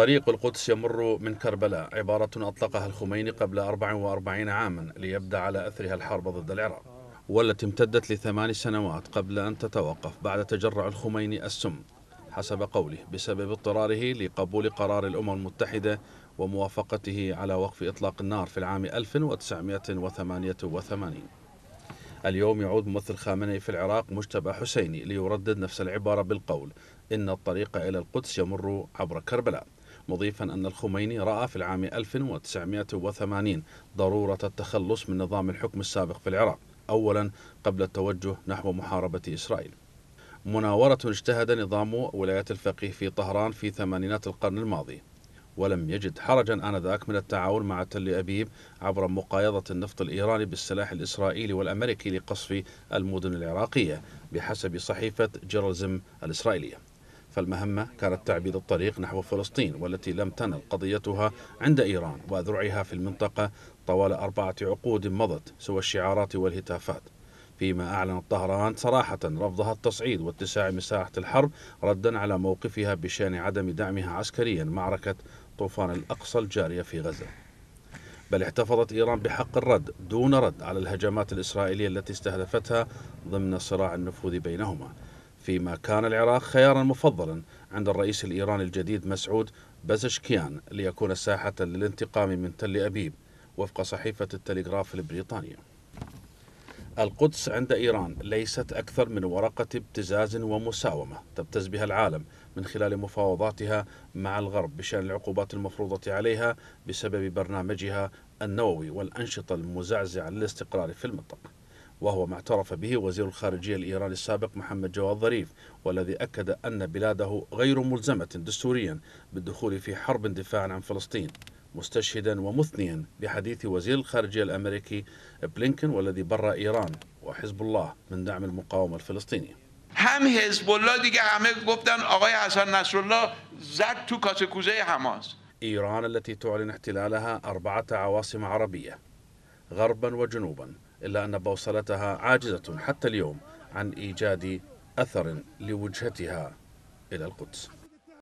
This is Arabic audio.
طريق القدس يمر من كربلاء عبارة أطلقها الخميني قبل 44 عاما ليبدأ على أثرها الحرب ضد العراق والتي امتدت لثمان سنوات قبل أن تتوقف بعد تجرع الخميني السم حسب قوله بسبب اضطراره لقبول قرار الأمم المتحدة وموافقته على وقف إطلاق النار في العام 1988 اليوم يعود ممثل خامنئي في العراق مجتبى حسيني ليردد نفس العبارة بالقول إن الطريق إلى القدس يمر عبر كربلاء مضيفا أن الخميني رأى في العام 1980 ضرورة التخلص من نظام الحكم السابق في العراق أولا قبل التوجه نحو محاربة إسرائيل مناورة اجتهد نظام ولاية الفقيه في طهران في ثمانينات القرن الماضي ولم يجد حرجا آنذاك من التعاون مع تل أبيب عبر مقايضة النفط الإيراني بالسلاح الإسرائيلي والأمريكي لقصف المدن العراقية بحسب صحيفة جيرالزم الإسرائيلية فالمهمة كانت تعبيد الطريق نحو فلسطين والتي لم تنل قضيتها عند إيران وأذرعها في المنطقة طوال أربعة عقود مضت سوى الشعارات والهتافات فيما أعلنت طهران صراحة رفضها التصعيد واتساع مساحة الحرب ردا على موقفها بشأن عدم دعمها عسكريا معركة طوفان الأقصى الجارية في غزة بل احتفظت إيران بحق الرد دون رد على الهجمات الإسرائيلية التي استهدفتها ضمن صراع النفوذ بينهما فيما كان العراق خيارا مفضلا عند الرئيس الإيراني الجديد مسعود بزشكيان ليكون ساحة للانتقام من تل أبيب وفق صحيفة التلغراف البريطانية القدس عند إيران ليست أكثر من ورقة ابتزاز ومساومة تبتز بها العالم من خلال مفاوضاتها مع الغرب بشأن العقوبات المفروضة عليها بسبب برنامجها النووي والأنشطة المزعزعة للاستقرار في المنطقة وهو ما اعترف به وزير الخارجية الإيراني السابق محمد جواد ظريف والذي أكد أن بلاده غير ملزمة دستوريا بالدخول في حرب دفاعا عن فلسطين مستشهدا ومثنيا بحديث وزير الخارجية الأمريكي بلينكن والذي برى إيران وحزب الله من دعم المقاومة الفلسطينية هم حزب الله دیگه همه گفتن آقای حسن الله زد تو کاسه کوزه حماس ایران التي تعلن احتلالها أربعة عواصم عربية غربا وجنوبا إلا أن بوصلتها عاجزة حتى اليوم عن إيجاد أثر لوجهتها إلى القدس